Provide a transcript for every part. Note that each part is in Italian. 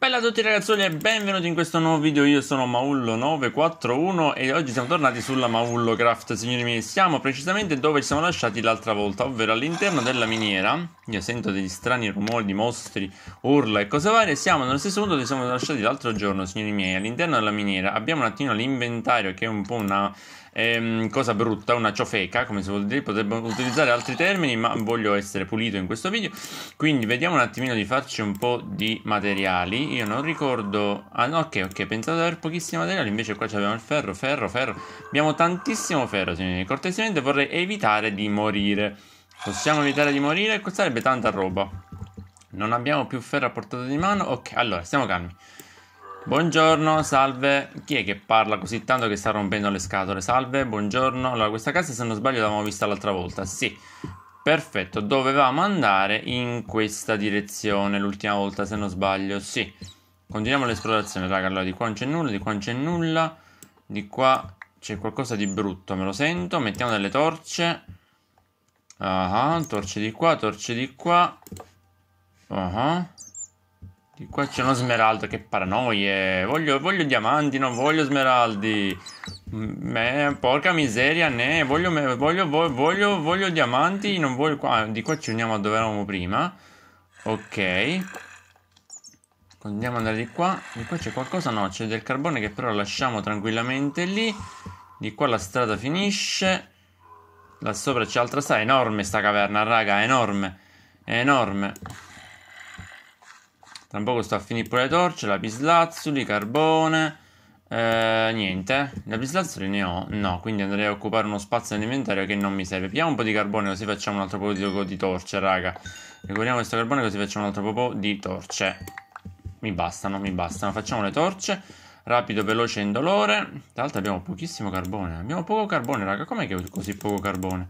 Bella a tutti ragazzoli e benvenuti in questo nuovo video, io sono Maullo941 e oggi siamo tornati sulla Maullocraft signori miei Siamo precisamente dove ci siamo lasciati l'altra volta, ovvero all'interno della miniera Io sento degli strani rumori di mostri, urla e cose varie Siamo nello stesso punto dove ci siamo lasciati l'altro giorno signori miei All'interno della miniera abbiamo un attimo l'inventario che è un po' una ehm, cosa brutta, una ciofeca come si vuol dire Potrebbero utilizzare altri termini ma voglio essere pulito in questo video Quindi vediamo un attimino di farci un po' di materiali io non ricordo... Ah no, ok, ok, pensavo di aver pochissimo materiale, invece qua abbiamo il ferro, ferro, ferro. Abbiamo tantissimo ferro, signori. Cortesemente vorrei evitare di morire. Possiamo evitare di morire? Costerebbe tanta roba. Non abbiamo più ferro a portata di mano? Ok, allora, stiamo calmi. Buongiorno, salve. Chi è che parla così tanto che sta rompendo le scatole? Salve, buongiorno. Allora, questa casa, se non sbaglio, l'avevamo vista l'altra volta. Sì. Perfetto, dovevamo andare in questa direzione l'ultima volta se non sbaglio, sì. Continuiamo l'esplorazione, raga, allora di qua non c'è nulla, di qua non c'è nulla, di qua c'è qualcosa di brutto, me lo sento, mettiamo delle torce. Ah, uh ah, -huh, torce di qua, torce di qua. Ah. Uh ah. -huh. Di qua c'è uno smeraldo, che paranoie. Voglio, voglio diamanti, non voglio smeraldi. Beh, porca miseria, ne voglio, voglio, voglio, voglio diamanti. Non voglio qua. Di qua ci uniamo a dove eravamo prima. Ok. Andiamo ad andare di qua. Di qua c'è qualcosa? No, c'è del carbone che però lasciamo tranquillamente lì. Di qua la strada finisce. Là sopra c'è altra strada. È enorme sta caverna, raga. È enorme. È enorme. Tra poco sto a finire pure le torce, lapislazzuli, carbone. Eh, niente, la pistazione ne ho? No, quindi andrei a occupare uno spazio nell'inventario che non mi serve. Prendiamo un po' di carbone così facciamo un altro po' di, torce, raga. Recuperiamo questo carbone così facciamo un altro po' di torce. Mi bastano, mi bastano. Facciamo le torce. Rapido, veloce e indolore. Tra l'altro abbiamo pochissimo carbone. Eh. Abbiamo poco carbone, raga. Com'è che ho così poco carbone?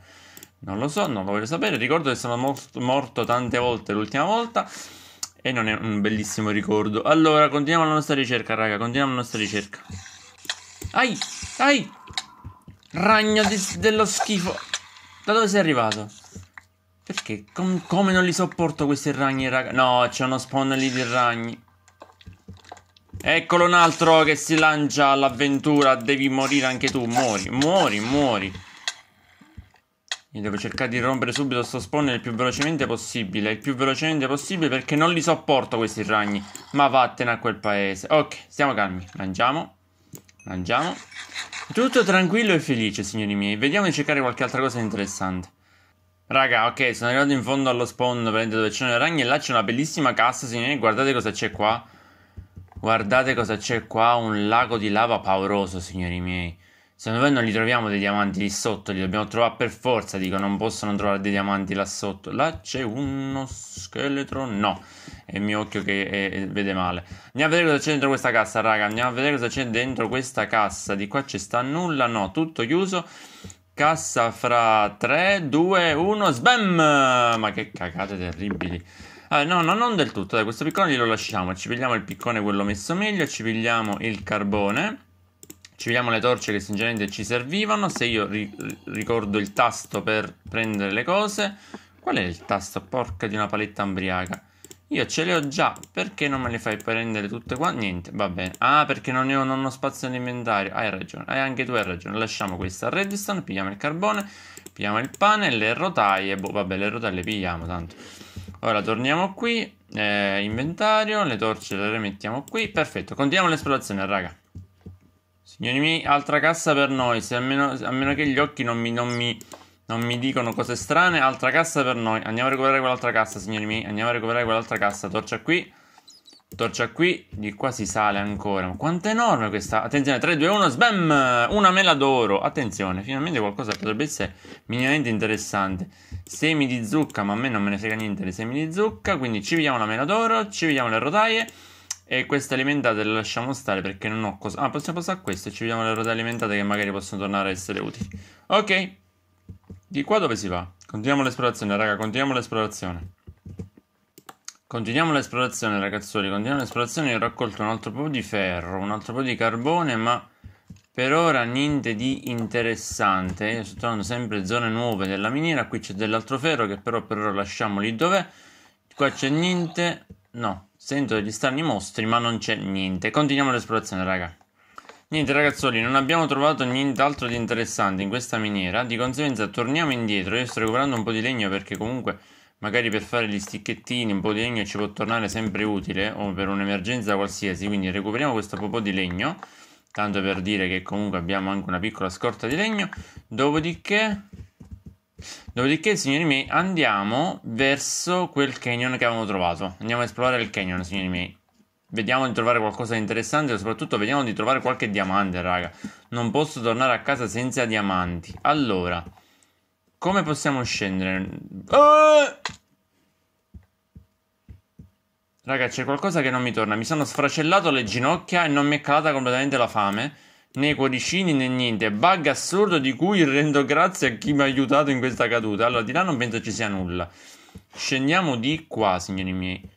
Non lo so, non lo voglio sapere. Ricordo che sono morto, morto tante volte l'ultima volta. E non è un bellissimo ricordo. Allora, continuiamo la nostra ricerca, raga. Continuiamo la nostra ricerca. Ai! Ai! Ragno di, dello schifo! Da dove sei arrivato? Perché? Com come non li sopporto questi ragni, raga? No, c'è uno spawn lì di ragni. Eccolo un altro che si lancia all'avventura. Devi morire anche tu. Muori, muori, muori. Io devo cercare di rompere subito sto spawn il più velocemente possibile. Il più velocemente possibile perché non li sopporto questi ragni. Ma vattene a quel paese. Ok, stiamo calmi. Mangiamo. Mangiamo. Tutto tranquillo e felice, signori miei. Vediamo di cercare qualche altra cosa interessante. Raga, ok, sono arrivato in fondo allo spawn dove c'erano i ragni. E là c'è una bellissima cassa, signori. Guardate cosa c'è qua. Guardate cosa c'è qua. Un lago di lava pauroso, signori miei. Secondo me non li troviamo dei diamanti lì sotto, li dobbiamo trovare per forza, dico, non possono trovare dei diamanti là sotto. Là c'è uno scheletro? No, è il mio occhio che è, eh, è, eh, vede male. Andiamo a vedere cosa c'è dentro questa cassa, raga, andiamo a vedere cosa c'è dentro questa cassa. Di qua ci sta nulla, no, tutto chiuso. Cassa fra 3, 2, 1, sbam! Ma che cagate terribili. Ah, no, no, non del tutto, dai, questo piccone glielo lasciamo, ci pigliamo il piccone quello messo meglio, ci pigliamo il carbone ci vediamo le torce che sinceramente ci servivano. Se io ri ricordo il tasto per prendere le cose, qual è il tasto? Porca di una paletta ambriaca. Io ce le ho già, perché non me le fai prendere tutte qua? Niente, va bene. Ah, perché non, ne ho, non ho spazio nell'inventario. Hai ragione, hai anche tu hai ragione. Lasciamo questa redstone, pigliamo il carbone, pigliamo il pane, le rotaie. Boh, vabbè, le rotaie le pigliamo tanto. Ora torniamo qui, eh, inventario, le torce le rimettiamo qui. Perfetto, continuiamo l'esplorazione, raga. Signori miei, altra cassa per noi. Se almeno, a meno che gli occhi non mi, non, mi, non mi dicono cose strane, altra cassa per noi. Andiamo a recuperare quell'altra cassa, signori miei. Andiamo a recuperare quell'altra cassa. Torcia qui. Torcia qui, di qua si sale ancora. Ma quanto è enorme questa? Attenzione, 3, 2, 1, sbam! Una mela d'oro. Attenzione, finalmente qualcosa potrebbe essere minimamente interessante. Semi di zucca, ma a me non me ne frega niente Le semi di zucca. Quindi ci vediamo la mela d'oro, ci vediamo le rotaie. E queste alimentate le lasciamo stare perché non ho cosa... Ah, possiamo passare a queste, ci vediamo le ruote alimentate che magari possono tornare a essere utili. Ok. Di qua dove si va? Continuiamo l'esplorazione, raga, continuiamo l'esplorazione. Continuiamo l'esplorazione, ragazzoli, continuiamo l'esplorazione. Io ho raccolto un altro po' di ferro, un altro po' di carbone, ma... Per ora niente di interessante, io sto trovando sempre zone nuove della miniera, qui c'è dell'altro ferro che però per ora lasciamo lì dov'è, qua c'è niente, no, Sento degli strani mostri, ma non c'è niente. Continuiamo l'esplorazione, raga. Niente ragazzoli, non abbiamo trovato nient'altro di interessante in questa miniera, di conseguenza torniamo indietro, io sto recuperando un po' di legno perché comunque magari per fare gli sticchettini un po' di legno ci può tornare sempre utile o per un'emergenza qualsiasi, quindi recuperiamo questo po' di legno, tanto per dire che comunque abbiamo anche una piccola scorta di legno, dopodiché Dopodiché, signori miei, andiamo verso quel canyon che avevamo trovato. Andiamo a esplorare il canyon, signori miei. Vediamo di trovare qualcosa di interessante e soprattutto vediamo di trovare qualche diamante, raga. Non posso tornare a casa senza diamanti. Allora, come possiamo scendere? Oh! Raga, c'è qualcosa che non mi torna. Mi sono sfracellato le ginocchia e non mi è calata completamente la fame né cuoricini né niente. Bug assurdo di cui rendo grazie a chi mi ha aiutato in questa caduta. Allora, di là non penso ci sia nulla. Scendiamo di qua, signori miei.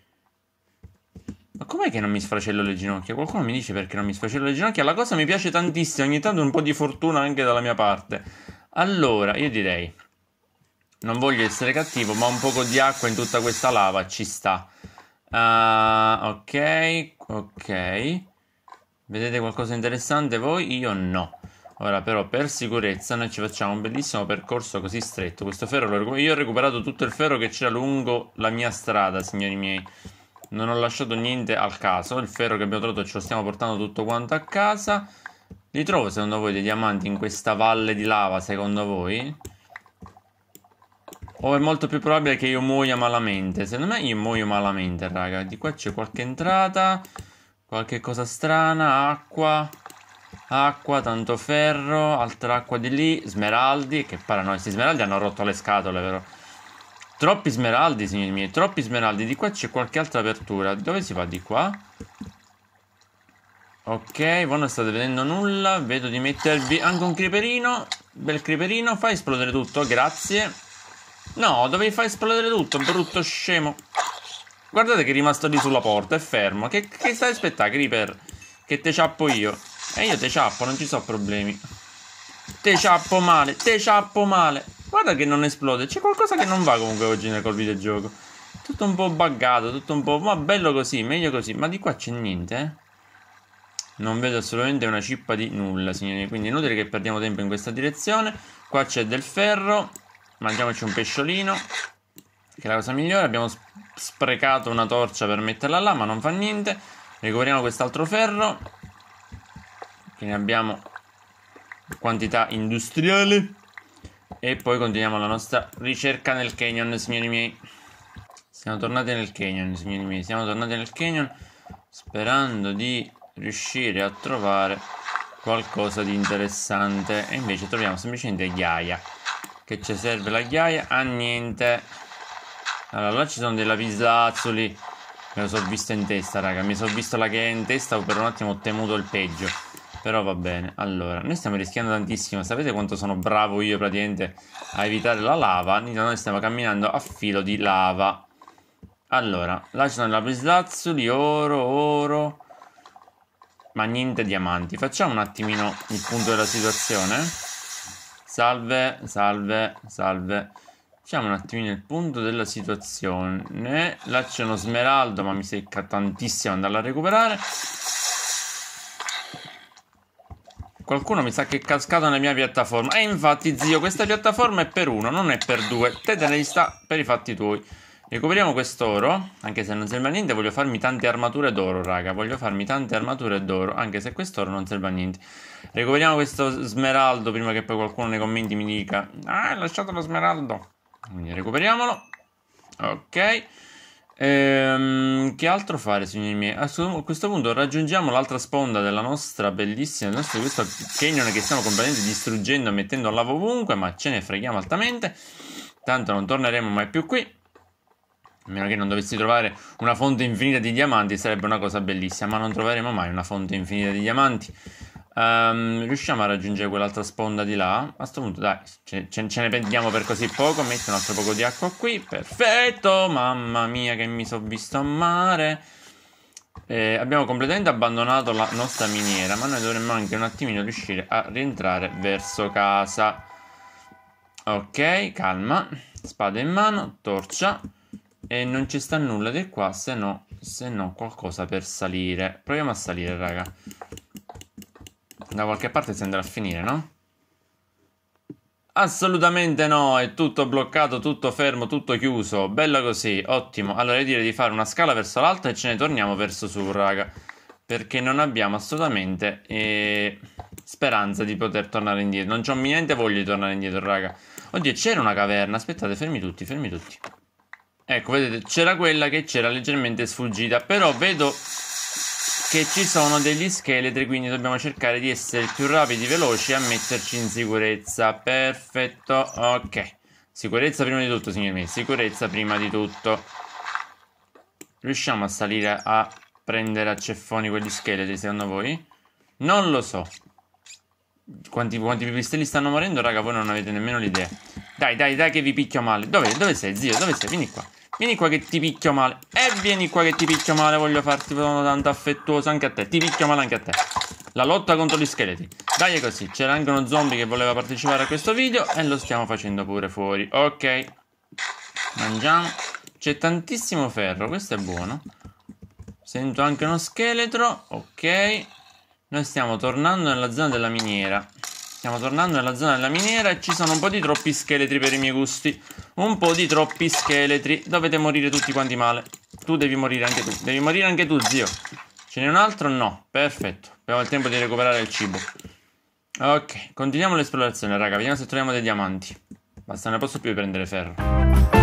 Ma com'è che non mi sfracello le ginocchia? Qualcuno mi dice perché non mi sfracello le ginocchia? La cosa mi piace tantissimo, ogni tanto un po' di fortuna anche dalla mia parte. Allora, io direi... Non voglio essere cattivo, ma un poco di acqua in tutta questa lava ci sta. Uh, ok, ok. Vedete qualcosa di interessante voi? Io no. Ora però per sicurezza noi ci facciamo un bellissimo percorso così stretto. Questo ferro lo recupero. Io ho recuperato tutto il ferro che c'era lungo la mia strada, signori miei. Non ho lasciato niente al caso. Il ferro che abbiamo trovato ce lo stiamo portando tutto quanto a casa. Li trovo secondo voi dei diamanti in questa valle di lava, secondo voi? O è molto più probabile che io muoia malamente? Secondo me io muoio malamente, raga. Di qua c'è qualche entrata... Qualche cosa strana, acqua, acqua, tanto ferro, altra acqua di lì, smeraldi, che paranoia, questi smeraldi hanno rotto le scatole, vero? Troppi smeraldi, signori miei, troppi smeraldi, di qua c'è qualche altra apertura, dove si va di qua? Ok, voi non state vedendo nulla, vedo di mettervi anche un creeperino, bel creeperino, fai esplodere tutto, grazie. No, dovevi far esplodere tutto, brutto scemo. Guardate che è rimasto lì sulla porta, è fermo. Che, che stai aspettando, Creeper? Che te ciappo io. E io te ciappo, non ci so problemi. Te ciappo male, te ciappo male. Guarda che non esplode. C'è qualcosa che non va comunque oggi nel col videogioco. Tutto un po' buggato, tutto un po'... Ma bello così, meglio così. Ma di qua c'è niente, eh? Non vedo assolutamente una cippa di nulla, signori. Quindi è inutile che perdiamo tempo in questa direzione. Qua c'è del ferro. Mangiamoci un pesciolino. Che è la cosa migliore. Abbiamo sprecato una torcia per metterla là, ma non fa niente. Recuperiamo quest'altro ferro. Che ne abbiamo quantità industriale. E poi continuiamo la nostra ricerca nel canyon, signori miei. Siamo tornati nel canyon, signori miei. Siamo tornati nel canyon sperando di riuscire a trovare qualcosa di interessante. E invece troviamo semplicemente ghiaia. Che ci serve la ghiaia? A niente. Allora, là ci sono dei lapislazzoli. Me lo sono visto in testa, raga. Mi sono visto la che è in testa. Per un attimo ho temuto il peggio. Però va bene. Allora, noi stiamo rischiando tantissimo. Sapete quanto sono bravo io praticamente a evitare la lava? Noi stiamo camminando a filo di lava. Allora, là ci sono dei lapislazzoli, oro, oro. Ma niente diamanti. Facciamo un attimino il punto della situazione. Salve, salve, salve. Facciamo un attimino il punto della situazione. Là c'è uno smeraldo, ma mi secca tantissimo andarlo a recuperare. Qualcuno mi sa che è cascato nella mia piattaforma. E infatti, zio, questa piattaforma è per uno, non è per due. Te te ne sta per i fatti tuoi. Recuperiamo quest'oro, anche se non serve a niente, voglio farmi tante armature d'oro, raga, voglio farmi tante armature d'oro, anche se quest'oro non serve a niente. Recuperiamo questo smeraldo prima che poi qualcuno nei commenti mi dica, ah, hai lasciato lo smeraldo. Quindi recuperiamolo. Ok. Ehm, che altro fare, signori miei? A questo punto raggiungiamo l'altra sponda della nostra bellissima, del nostro questo canyon che stiamo completamente distruggendo e mettendo a lavo ovunque, ma ce ne freghiamo altamente. Tanto non torneremo mai più qui. A meno che non dovessi trovare una fonte infinita di diamanti, sarebbe una cosa bellissima, ma non troveremo mai una fonte infinita di diamanti. Um, riusciamo a raggiungere quell'altra sponda di là? A questo punto, dai, ce, ce, ce, ne prendiamo per così poco. Metti un altro poco di acqua qui. Perfetto, mamma mia, che mi sono visto a mare. Eh, abbiamo completamente abbandonato la nostra miniera, ma noi dovremmo anche un attimino riuscire a rientrare verso casa. Ok, calma. Spada in mano, torcia. E non ci sta nulla di qua, se no, se no qualcosa per salire. Proviamo a salire, raga. Da qualche parte si andrà a finire, no? Assolutamente no, è tutto bloccato, tutto fermo, tutto chiuso. Bello così, ottimo. Allora io direi di fare una scala verso l'alto e ce ne torniamo verso su, raga. Perché non abbiamo assolutamente eh, speranza di poter tornare indietro. Non c'ho niente voglia di tornare indietro, raga. Oddio, c'era una caverna. Aspettate, fermi tutti, fermi tutti. Ecco, vedete, c'era quella che c'era leggermente sfuggita. Però vedo che ci sono degli scheletri, quindi dobbiamo cercare di essere più rapidi, veloci a metterci in sicurezza. Perfetto, ok. Sicurezza prima di tutto, signori miei, sicurezza prima di tutto. Riusciamo a salire a prendere a ceffoni quegli scheletri, secondo voi? Non lo so. Quanti, quanti pipistrelli stanno morendo, raga, voi non avete nemmeno l'idea. Dai, dai, dai che vi picchio male. Dove, dove sei, zio? Dove sei? Vieni qua. Vieni qua che ti picchio male. E eh, vieni qua che ti picchio male. Voglio farti sono tanto affettuoso anche a te. Ti picchio male anche a te. La lotta contro gli scheletri. Dai è così. C'era anche uno zombie che voleva partecipare a questo video e lo stiamo facendo pure fuori. Ok. Mangiamo. C'è tantissimo ferro, questo è buono. Sento anche uno scheletro. Ok. Noi stiamo tornando nella zona della miniera. Stiamo tornando nella zona della miniera e ci sono un po' di troppi scheletri per i miei gusti. Un po' di troppi scheletri. Dovete morire tutti quanti male. Tu devi morire anche tu. Devi morire anche tu, zio. Ce n'è un altro? No. Perfetto. Abbiamo il tempo di recuperare il cibo. Ok, continuiamo l'esplorazione, raga. Vediamo se troviamo dei diamanti. Basta, ne posso più prendere ferro.